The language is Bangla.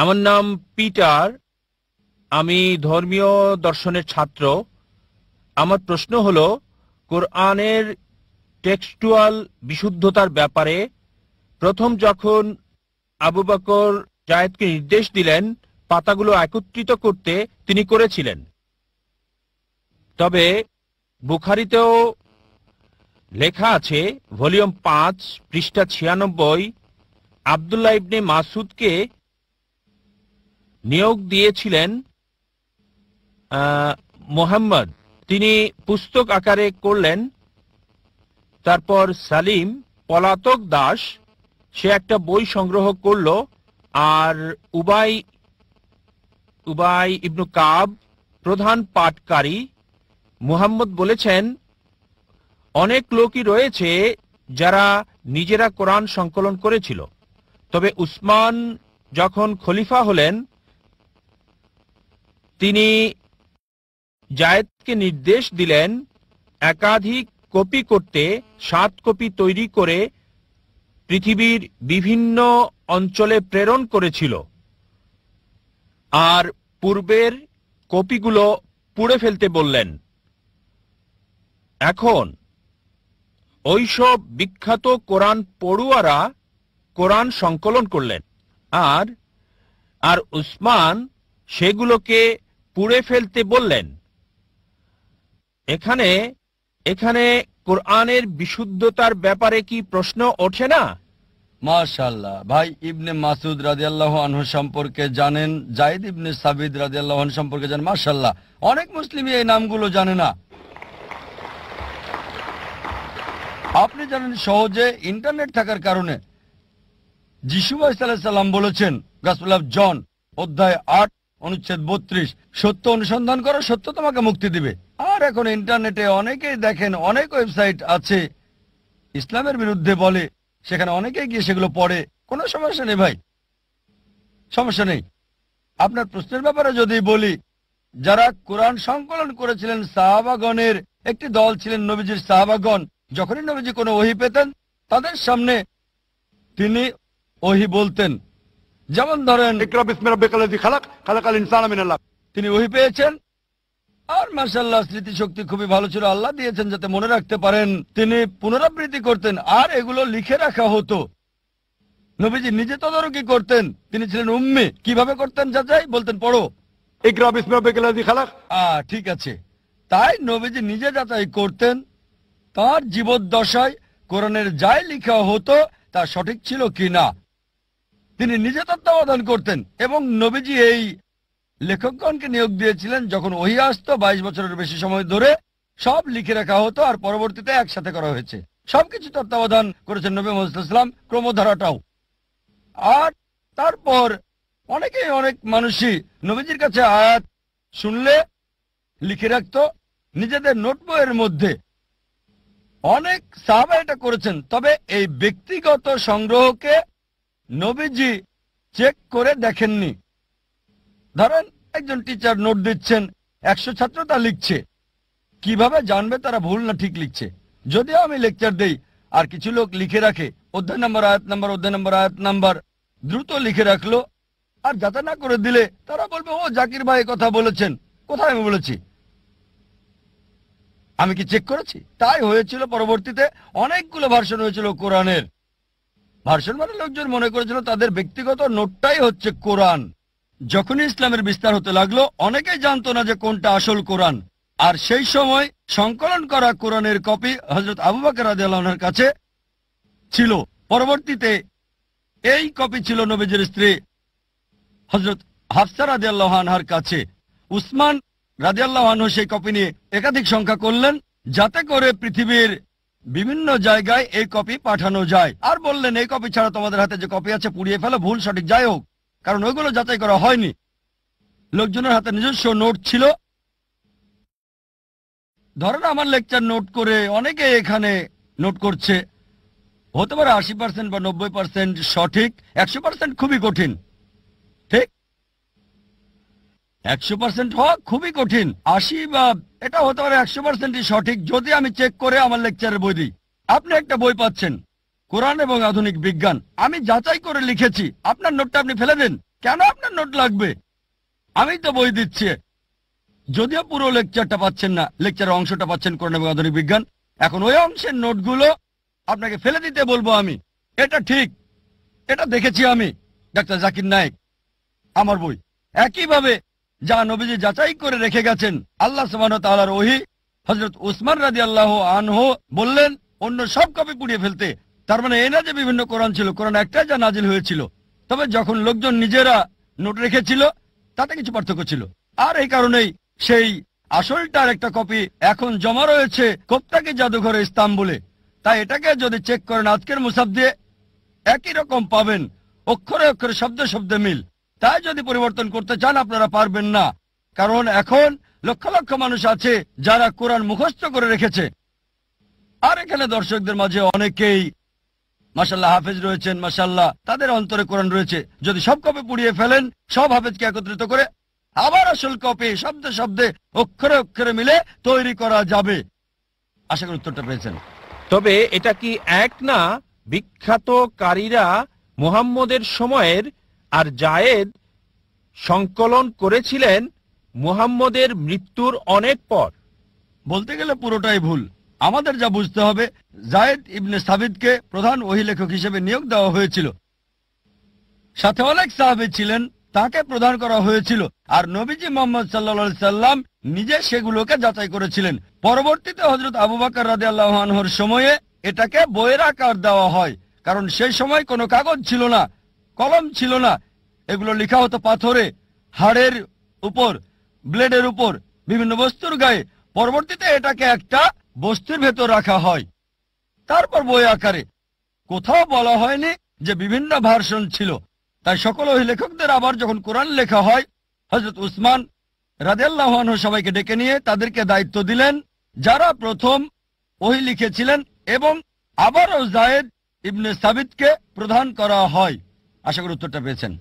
আমার নাম পিটার আমি ধর্মীয় দর্শনের ছাত্র আমার প্রশ্ন হল কোরআনের টেক্সটুয়াল বিশুদ্ধতার ব্যাপারে প্রথম যখন আবু বকর জায়দকে নির্দেশ দিলেন পাতাগুলো একত্রিত করতে তিনি করেছিলেন তবে বুখারিতেও লেখা আছে ভলিউম পাঁচ পৃষ্ঠা ছিয়ানব্বই আবদুল্লাহ ইবনে মাসুদকে নিয়োগ দিয়েছিলেন মোহাম্মদ তিনি পুস্তক আকারে করলেন তারপর সালিম পলাতক দাস সে একটা বই সংগ্রহ করল আর উবাই উবাই ইবনু কাব প্রধান পাঠকারী মুহাম্মদ বলেছেন অনেক লোকই রয়েছে যারা নিজেরা কোরআন সংকলন করেছিল তবে উসমান যখন খলিফা হলেন তিনি জায়দকে নির্দেশ দিলেন একাধিক কপি করতে সাত কপি তৈরি করে পৃথিবীর বিভিন্ন অঞ্চলে প্রেরণ করেছিল আর পূর্বের কপিগুলো পুড়ে ফেলতে বললেন এখন ওইসব বিখ্যাত কোরআন পড়ুয়ারা কোরআন সংকলন করলেন আর আর উসমান সেগুলোকে পুড়ে ফেলতে বললেন এখানে এখানে কোরআনের বিশুদ্ধতার ব্যাপারে কি প্রশ্ন ওঠে না মাশাল্লাহ ভাই ইবনে মাসুদ আনহু সম্পর্কে জানেন ইবনে সম্পর্কে জানেন মাশাল্লাহ অনেক মুসলিমই এই নামগুলো জানে না আপনি জানেন সহজে ইন্টারনেট থাকার কারণে যিশু সাল্লাম বলেছেন গাছুল্লাহ জন অধ্যায় আট অনুচ্ছেদ বত্রিশ সত্য অনুসন্ধান করো সত্য তোমাকে মুক্তি দিবে আর এখন ইন্টারনেটে অনেকেই দেখেন অনেক ওয়েবসাইট আছে ইসলামের বিরুদ্ধে বলে সেখানে অনেকেই গিয়ে সেগুলো পড়ে কোনো সমস্যা নেই ভাই সমস্যা নেই আপনার প্রশ্নের ব্যাপারে যদি বলি যারা কোরআন সংকলন করেছিলেন সাহাবাগণের একটি দল ছিলেন নবীজির সাহাবাগণ যখনই নবীজি কোনো ওহি পেতেন তাদের সামনে তিনি ওহি বলতেন যেমন ধরেন তিনি ওহি পেয়েছেন আর মার্শাল্লাহ স্মৃতিশক্তি খুবই ভালো ছিল আল্লাহ দিয়েছেন যাতে মনে রাখতে পারেন তিনি পুনরাবৃত্তি করতেন আর এগুলো লিখে রাখা হতো নবীজি নিজে তদারকি করতেন তিনি ছিলেন উম্মে কিভাবে করতেন যাচাই বলতেন পড়ো ঠিক আছে তাই নবীজি নিজে যাচাই করতেন তার জীবদ্দশায় কোরআনের যাই লিখা হতো তা সঠিক ছিল কিনা তিনি নিজে তত্ত্বাবধান করতেন এবং নবীজি এই লেখকগণকে নিয়োগ দিয়েছিলেন যখন ওই আসতো বাইশ বছরের বেশি সময় ধরে সব লিখে রাখা হতো আর পরবর্তীতে একসাথে করা হয়েছে সবকিছু তত্ত্বাবধান করেছেন নবী মোহাম্মদাম ক্রমধারাটাও আর তারপর অনেকে অনেক মানুষই নবীজির কাছে আয়াত শুনলে লিখে রাখত নিজেদের নোট বইয়ের মধ্যে অনেক সাহবা এটা করেছেন তবে এই ব্যক্তিগত সংগ্রহকে নবীজি চেক করে দেখেননি ধরেন একজন টিচার নোট দিচ্ছেন একশো ছাত্র তা লিখছে কিভাবে জানবে তারা ভুল না ঠিক লিখছে যদিও আমি লেকচার দেই আর কিছু লোক লিখে রাখে অধ্যায় নম্বর আয়াত নম্বর অধ্যায় নম্বর আয়াত নাম্বার দ্রুত লিখে রাখলো আর যাতে না করে দিলে তারা বলবে ও জাকির ভাই কথা বলেছেন কোথায় আমি বলেছি আমি কি চেক করেছি তাই হয়েছিল পরবর্তীতে অনেকগুলো ভার্সন হয়েছিল কোরআনের ভার্সনবাদী লোকজন মনে করেছিল তাদের ব্যক্তিগত নোটটাই হচ্ছে কোরআন যখনই ইসলামের বিস্তার হতে লাগলো অনেকেই জানতো না যে কোনটা আসল কোরআন আর সেই সময় সংকলন করা কোরআনের কপি হজরত আবু বাকর আদালনের কাছে ছিল পরবর্তীতে এই কপি ছিল নবীজের স্ত্রী হজরত হাফসা রাজিয়াল্লাহানহার কাছে উসমান রাজিয়াল্লাহানহ সেই কপি নিয়ে একাধিক সংখ্যা করলেন যাতে করে পৃথিবীর বিভিন্ন জায়গায় এই কপি পাঠানো যায় আর বললেন এই কপি ছাড়া তোমাদের হাতে যে কপি আছে পুড়িয়ে ফেলো ভুল সঠিক যাই হোক কারণ ওইগুলো যাচাই করা হয়নি লোকজনের হাতে নিজস্ব নোট ছিল ধরেন আমার লেকচার নোট করে অনেকে এখানে নোট করছে হতে পারে আশি পার্সেন্ট বা নব্বই পার্সেন্ট সঠিক একশো পার্সেন্ট খুবই কঠিন একশো পার্সেন্ট হওয়া খুবই কঠিন আশি বা এটা হতে পারে একশো পার্সেন্টই সঠিক যদি আমি চেক করে আমার লেকচারের বই দিই আপনি একটা বই পাচ্ছেন কোরআন এবং আধুনিক বিজ্ঞান আমি যাচাই করে লিখেছি আপনার নোটটা আপনি ফেলে দেন কেন আপনার নোট লাগবে আমি তো বই দিচ্ছি যদিও পুরো লেকচারটা পাচ্ছেন না লেকচারের অংশটা পাচ্ছেন কোরআন এবং আধুনিক বিজ্ঞান এখন ওই অংশের নোটগুলো আপনাকে ফেলে দিতে বলবো আমি এটা ঠিক এটা দেখেছি আমি ডাক্তার জাকির নায়ক আমার বই একইভাবে যা নবীজি যাচাই করে রেখে গেছেন আল্লাহ সুবাহ তালার ওহি হজরত উসমান রাজি আল্লাহ আনহ বললেন অন্য সব কপি পুড়িয়ে ফেলতে তার মানে এ না যে বিভিন্ন কোরআন ছিল কোরআন একটাই যা নাজিল হয়েছিল তবে যখন লোকজন নিজেরা নোট রেখেছিল তাতে কিছু পার্থক্য ছিল আর এই কারণেই সেই আসলটার একটা কপি এখন জমা রয়েছে কোপ্তাকে জাদুঘরে বলে তাই এটাকে যদি চেক করেন আজকের মুসাব দিয়ে একই রকম পাবেন অক্ষরে অক্ষরে শব্দ শব্দে মিল তাই যদি পরিবর্তন করতে চান আপনারা পারবেন না কারণ এখন লক্ষ লক্ষ মানুষ আছে যারা কোরআন মুখস্থ করে রেখেছে আর এখানে দর্শকদের মাঝে অনেকেই মাসাল্লাহ হাফেজ রয়েছেন মাসাল্লাহ তাদের অন্তরে কোরআন রয়েছে যদি সব কপি পুড়িয়ে ফেলেন সব হাফেজকে একত্রিত করে আবার আসল কপি শব্দে শব্দে অক্ষরে অক্ষরে মিলে তৈরি করা যাবে আশা করি উত্তরটা পেয়েছেন তবে এটা কি এক না বিখ্যাত কারীরা মোহাম্মদের সময়ের আর জায়েদ সংকলন করেছিলেন মুহাম্মদের মৃত্যুর অনেক পর বলতে গেলে পুরোটাই ভুল আমাদের যা বুঝতে হবে জায়েদ ইবনে সাবিদকে প্রধান অহিলেখক হিসেবে নিয়োগ দেওয়া হয়েছিল সাথে অনেক সাহাবি ছিলেন তাকে প্রদান করা হয়েছিল আর নবীজি মোহাম্মদ সাল্লা সাল্লাম নিজে সেগুলোকে যাচাই করেছিলেন পরবর্তীতে হজরত আবু বাকর রাজি আল্লাহর সময়ে এটাকে বইয়ের আকার দেওয়া হয় কারণ সেই সময় কোনো কাগজ ছিল না কলম ছিল না এগুলো লেখা হতো পাথরে হাড়ের উপর ব্লেডের উপর বিভিন্ন বস্তুর গায়ে পরবর্তীতে এটাকে একটা বস্তুর ভেতর রাখা হয় তারপর বই আকারে কোথাও বলা হয়নি যে বিভিন্ন ভার্সন ছিল তাই সকল ওই লেখকদের আবার যখন কোরআন লেখা হয় হজরত উসমান রাজিয়াল্লাহানহ সবাইকে ডেকে নিয়ে তাদেরকে দায়িত্ব দিলেন যারা প্রথম ওই লিখেছিলেন এবং আবারও জায়েদ ইবনে সাবিদকে প্রধান করা হয় আশা করি উত্তরটা পেয়েছেন